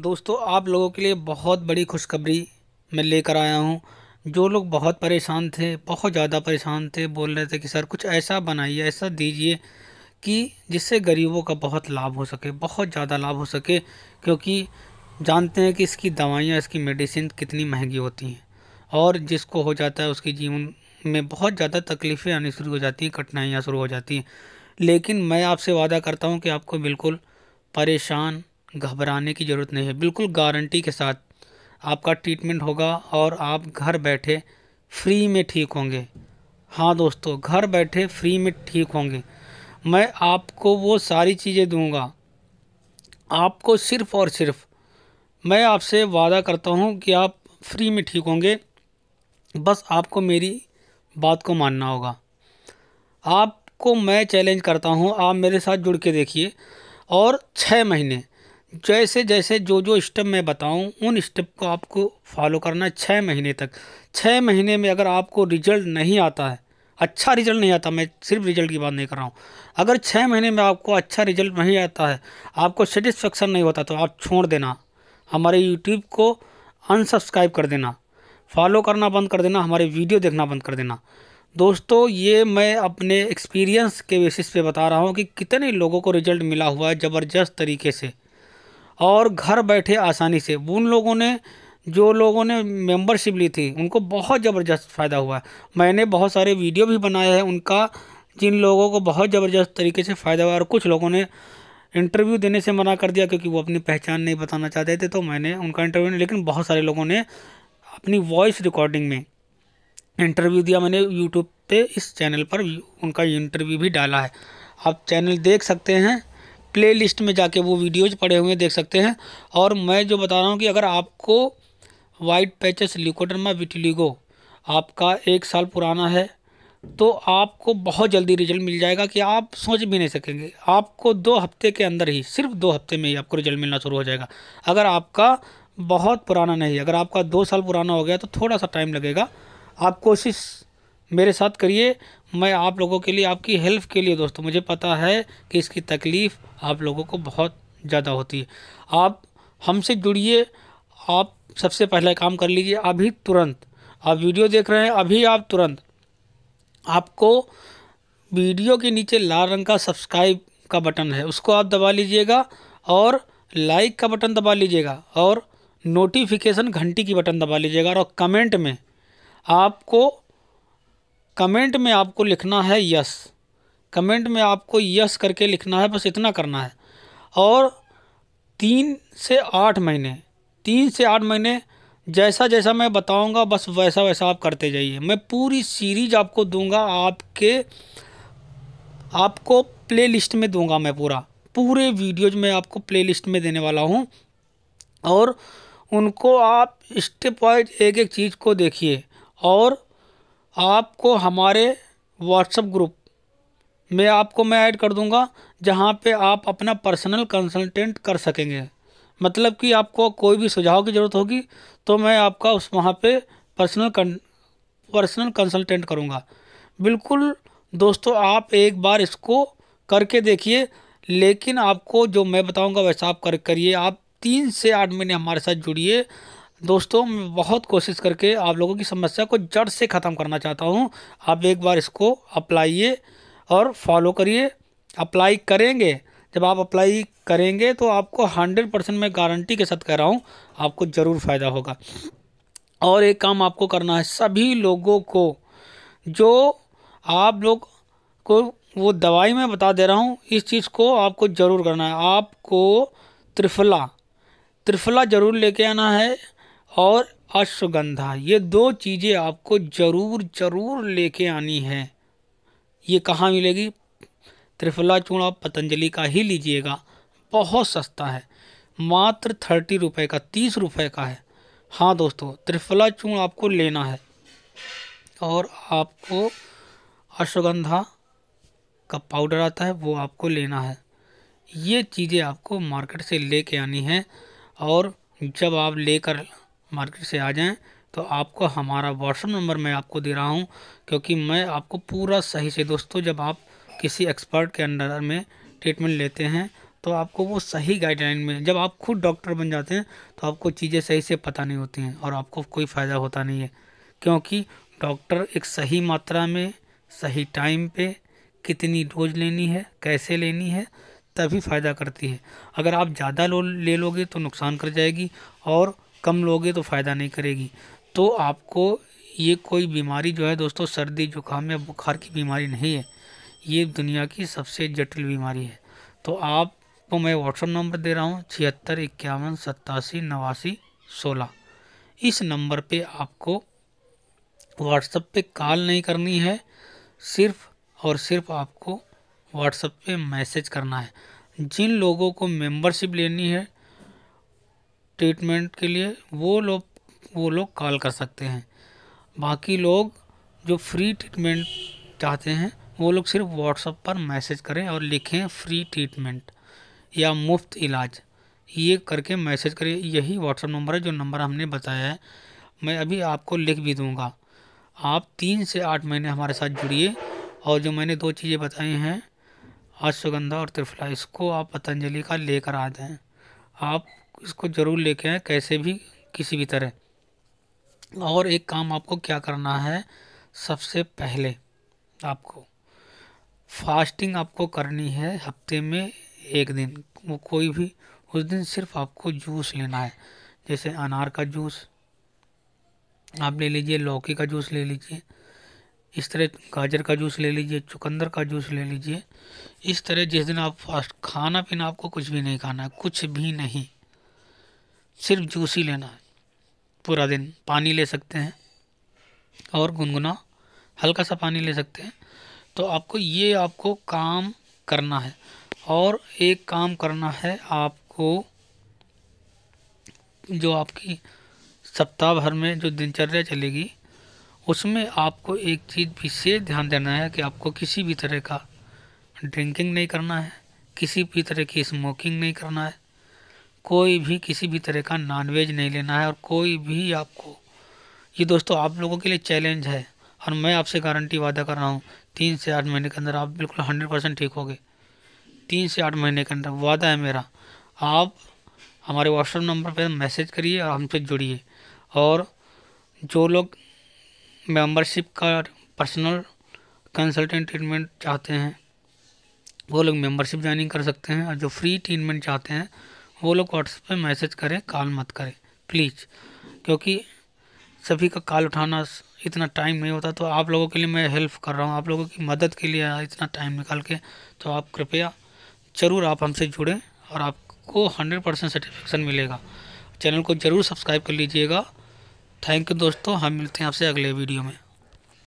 दोस्तों आप लोगों के लिए बहुत बड़ी खुशखबरी मैं लेकर आया हूँ जो लोग बहुत परेशान थे बहुत ज़्यादा परेशान थे बोल रहे थे कि सर कुछ ऐसा बनाइए ऐसा दीजिए कि जिससे गरीबों का बहुत लाभ हो सके बहुत ज़्यादा लाभ हो सके क्योंकि जानते हैं कि इसकी दवाइयाँ इसकी मेडिसिन कितनी महंगी होती हैं और जिसको हो जाता है उसके जीवन में बहुत ज़्यादा तकलीफ़ें आनी शुरू हो जाती हैं कठिनाइयाँ शुरू हो जाती हैं लेकिन मैं आपसे वादा करता हूँ कि आपको बिल्कुल परेशान घबराने की ज़रूरत नहीं है बिल्कुल गारंटी के साथ आपका ट्रीटमेंट होगा और आप घर बैठे फ्री में ठीक होंगे हाँ दोस्तों घर बैठे फ्री में ठीक होंगे मैं आपको वो सारी चीज़ें दूंगा आपको सिर्फ़ और सिर्फ मैं आपसे वादा करता हूँ कि आप फ्री में ठीक होंगे बस आपको मेरी बात को मानना होगा आपको मैं चैलेंज करता हूँ आप मेरे साथ जुड़ के देखिए और छः महीने जैसे जैसे जो जो स्टेप मैं बताऊं उन स्टेप को आपको फॉलो करना है छः महीने तक छः महीने में अगर आपको रिजल्ट नहीं आता है अच्छा रिजल्ट नहीं आता मैं सिर्फ रिजल्ट की बात नहीं कर रहा हूँ अगर छः महीने में आपको अच्छा रिजल्ट नहीं आता है आपको सेटिस्फेक्शन नहीं होता तो आप छोड़ देना हमारे यूट्यूब को अनसब्सक्राइब कर देना फॉलो करना बंद कर देना हमारे वीडियो देखना बंद कर देना दोस्तों ये मैं अपने एक्सपीरियंस के बेसिस पे बता रहा हूँ कि कितने लोगों को रिजल्ट मिला हुआ है ज़बरदस्त तरीके से और घर बैठे आसानी से उन लोगों ने जो लोगों ने मेंबरशिप ली थी उनको बहुत ज़बरदस्त फ़ायदा हुआ मैंने बहुत सारे वीडियो भी बनाए हैं उनका जिन लोगों को बहुत ज़बरदस्त तरीके से फ़ायदा हुआ और कुछ लोगों ने इंटरव्यू देने से मना कर दिया क्योंकि वो अपनी पहचान नहीं बताना चाहते थे तो मैंने उनका इंटरव्यू नहीं लेकिन बहुत सारे लोगों ने अपनी वॉइस रिकॉर्डिंग में इंटरव्यू दिया मैंने यूट्यूब पे इस चैनल पर उनका इंटरव्यू भी डाला है आप चैनल देख सकते हैं प्लेलिस्ट में जाके वो वीडियोज़ पड़े हुए देख सकते हैं और मैं जो बता रहा हूँ कि अगर आपको वाइट पैचेस ल्यूकोडर्मा विटिलिगो आपका एक साल पुराना है तो आपको बहुत जल्दी रिजल्ट मिल जाएगा कि आप सोच भी नहीं सकेंगे आपको दो हफ्ते के अंदर ही सिर्फ दो हफ्ते में ही आपको रिजल्ट मिलना शुरू हो जाएगा अगर आपका बहुत पुराना नहीं अगर आपका दो साल पुराना हो गया तो थोड़ा सा टाइम लगेगा आप कोशिश मेरे साथ करिए मैं आप लोगों के लिए आपकी हेल्प के लिए दोस्तों मुझे पता है कि इसकी तकलीफ़ आप लोगों को बहुत ज़्यादा होती है आप हमसे जुड़िए आप सबसे पहला काम कर लीजिए अभी तुरंत आप वीडियो देख रहे हैं अभी आप तुरंत आपको वीडियो के नीचे लाल रंग का सब्सक्राइब का बटन है उसको आप दबा लीजिएगा और लाइक का बटन दबा लीजिएगा और नोटिफिकेशन घंटी की बटन दबा लीजिएगा और कमेंट में आपको कमेंट में आपको लिखना है यस कमेंट में आपको यस करके लिखना है बस इतना करना है और तीन से आठ महीने तीन से आठ महीने जैसा जैसा मैं बताऊंगा बस वैसा वैसा आप करते जाइए मैं पूरी सीरीज आपको दूंगा आपके आपको प्लेलिस्ट में दूंगा मैं पूरा पूरे वीडियोज में आपको प्लेलिस्ट में देने वाला हूँ और उनको आप स्टेप वाइज एक एक चीज़ को देखिए और आपको हमारे व्हाट्सअप ग्रुप में आपको मैं ऐड कर दूंगा जहाँ पे आप अपना पर्सनल कंसल्टेंट कर सकेंगे मतलब कि आपको कोई भी सुझाव की ज़रूरत होगी तो मैं आपका उस वहाँ पे पर्सनल कन, पर्सनल कंसल्टेंट करूँगा बिल्कुल दोस्तों आप एक बार इसको करके देखिए लेकिन आपको जो मैं बताऊँगा वैसा आप कर करिए आप तीन से आठ महीने हमारे साथ जुड़िए दोस्तों मैं बहुत कोशिश करके आप लोगों की समस्या को जड़ से ख़त्म करना चाहता हूँ आप एक बार इसको अप्लाइए और फॉलो करिए अप्लाई करेंगे जब आप अप्लाई करेंगे तो आपको हंड्रेड परसेंट मैं गारंटी के साथ कह रहा हूँ आपको ज़रूर फ़ायदा होगा और एक काम आपको करना है सभी लोगों को जो आप लोग को वो दवाई मैं बता दे रहा हूँ इस चीज़ को आपको ज़रूर करना है आपको त्रिफला त्रिफला ज़रूर लेके आना है और अश्वगंधा ये दो चीज़ें आपको ज़रूर ज़रूर लेके आनी है ये कहाँ मिलेगी त्रिफला चूर्ण आप पतंजलि का ही लीजिएगा बहुत सस्ता है मात्र थर्टी रुपये का तीस रुपये का है हाँ दोस्तों त्रिफला चूर्ण आपको लेना है और आपको अश्वगंधा का पाउडर आता है वो आपको लेना है ये चीज़ें आपको मार्केट से लेके आनी है और जब आप लेकर मार्केट से आ जाएं तो आपको हमारा व्हाट्सअप नंबर मैं आपको दे रहा हूँ क्योंकि मैं आपको पूरा सही से दोस्तों जब आप किसी एक्सपर्ट के अंडर में ट्रीटमेंट लेते हैं तो आपको वो सही गाइडलाइन में जब आप खुद डॉक्टर बन जाते हैं तो आपको चीज़ें सही से पता नहीं होती हैं और आपको कोई फ़ायदा होता नहीं है क्योंकि डॉक्टर एक सही मात्रा में सही टाइम पे कितनी डोज लेनी है कैसे लेनी है तभी फ़ायदा करती है अगर आप ज़्यादा लो ले लोगे तो नुकसान कर जाएगी और कम लोगे तो फ़ायदा नहीं करेगी तो आपको ये कोई बीमारी जो है दोस्तों सर्दी जुकाम या बुखार की बीमारी नहीं है ये दुनिया की सबसे जटिल बीमारी है तो आपको तो मैं व्हाट्सअप नंबर दे रहा हूँ छिहत्तर इक्यावन सत्तासी नवासी सोलह इस नंबर पे आपको व्हाट्सअप पे कॉल नहीं करनी है सिर्फ और सिर्फ आपको व्हाट्सअप पे मैसेज करना है जिन लोगों को मेंबरशिप लेनी है ट्रीटमेंट के लिए वो लोग वो लोग कॉल कर सकते हैं बाकी लोग जो फ्री ट्रीटमेंट चाहते हैं वो लोग सिर्फ व्हाट्सअप पर मैसेज करें और लिखें फ्री ट्रीटमेंट या मुफ्त इलाज ये करके मैसेज करें यही व्हाट्सअप नंबर है जो नंबर हमने बताया है मैं अभी आपको लिख भी दूंगा आप तीन से आठ महीने हमारे साथ जुड़िए और जो मैंने दो चीज़ें बताई हैं अश्वगंधा और त्रिफला इसको आप पतंजलि का लेकर आ जाएँ आप इसको ज़रूर लेके आए कैसे भी किसी भी तरह और एक काम आपको क्या करना है सबसे पहले आपको फास्टिंग आपको करनी है हफ्ते में एक दिन वो कोई भी उस दिन सिर्फ आपको जूस लेना है जैसे अनार का जूस आप ले लीजिए लौकी का जूस ले लीजिए इस तरह गाजर का जूस ले लीजिए चुकंदर का जूस ले लीजिए इस तरह जिस दिन आप फास्ट खाना पीना आपको कुछ भी नहीं खाना है कुछ भी नहीं सिर्फ जूस ही लेना है पूरा दिन पानी ले सकते हैं और गुनगुना हल्का सा पानी ले सकते हैं तो आपको ये आपको काम करना है और एक काम करना है आपको जो आपकी सप्ताह भर में जो दिनचर्या चलेगी उसमें आपको एक चीज़ विशेष ध्यान देना है कि आपको किसी भी तरह का ड्रिंकिंग नहीं करना है किसी भी तरह की स्मोकिंग नहीं करना है कोई भी किसी भी तरह का नॉनवेज नहीं लेना है और कोई भी आपको ये दोस्तों आप लोगों के लिए चैलेंज है और मैं आपसे गारंटी वादा कर रहा हूँ तीन से आठ महीने के अंदर आप बिल्कुल हंड्रेड परसेंट ठीक होगे तीन से आठ महीने के अंदर वादा है मेरा आप हमारे व्हाट्सअप नंबर पर मैसेज करिए और हमसे जुड़िए और जो लोग मेंबरशिप का पर्सनल कंसल्टेंट ट्रीटमेंट चाहते हैं वो लोग मेंबरशिप ज्वाइनिंग कर सकते हैं और जो फ्री ट्रीटमेंट चाहते हैं वो लोग व्हाट्सएप पे मैसेज करें कॉल मत करें प्लीज़ क्योंकि सभी का कॉल उठाना इतना टाइम नहीं होता तो आप लोगों के लिए मैं हेल्प कर रहा हूँ आप लोगों की मदद के लिए इतना टाइम निकाल के तो आप कृपया ज़रूर आप हमसे जुड़ें और आपको हंड्रेड परसेंट सेटिस्फेक्शन मिलेगा चैनल को ज़रूर सब्सक्राइब कर लीजिएगा थैंक यू दोस्तों हम मिलते हैं आपसे अगले वीडियो में